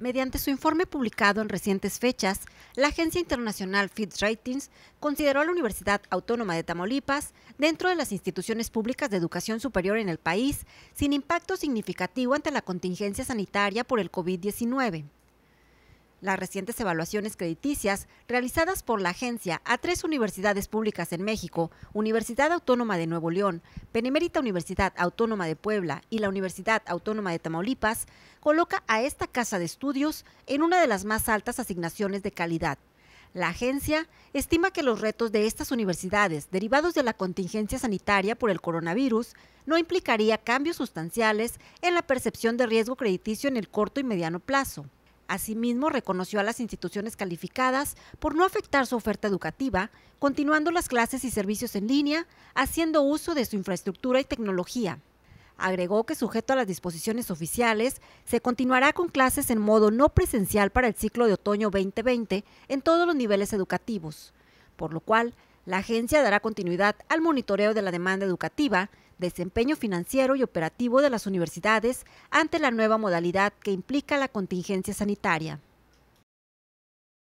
Mediante su informe publicado en recientes fechas, la agencia internacional Fitch Ratings consideró a la Universidad Autónoma de Tamaulipas dentro de las instituciones públicas de educación superior en el país sin impacto significativo ante la contingencia sanitaria por el COVID-19. Las recientes evaluaciones crediticias realizadas por la agencia a tres universidades públicas en México, Universidad Autónoma de Nuevo León, Penemérita Universidad Autónoma de Puebla y la Universidad Autónoma de Tamaulipas, coloca a esta casa de estudios en una de las más altas asignaciones de calidad. La agencia estima que los retos de estas universidades derivados de la contingencia sanitaria por el coronavirus no implicaría cambios sustanciales en la percepción de riesgo crediticio en el corto y mediano plazo. Asimismo, reconoció a las instituciones calificadas por no afectar su oferta educativa, continuando las clases y servicios en línea, haciendo uso de su infraestructura y tecnología. Agregó que sujeto a las disposiciones oficiales, se continuará con clases en modo no presencial para el ciclo de otoño 2020 en todos los niveles educativos, por lo cual la agencia dará continuidad al monitoreo de la demanda educativa desempeño financiero y operativo de las universidades ante la nueva modalidad que implica la contingencia sanitaria.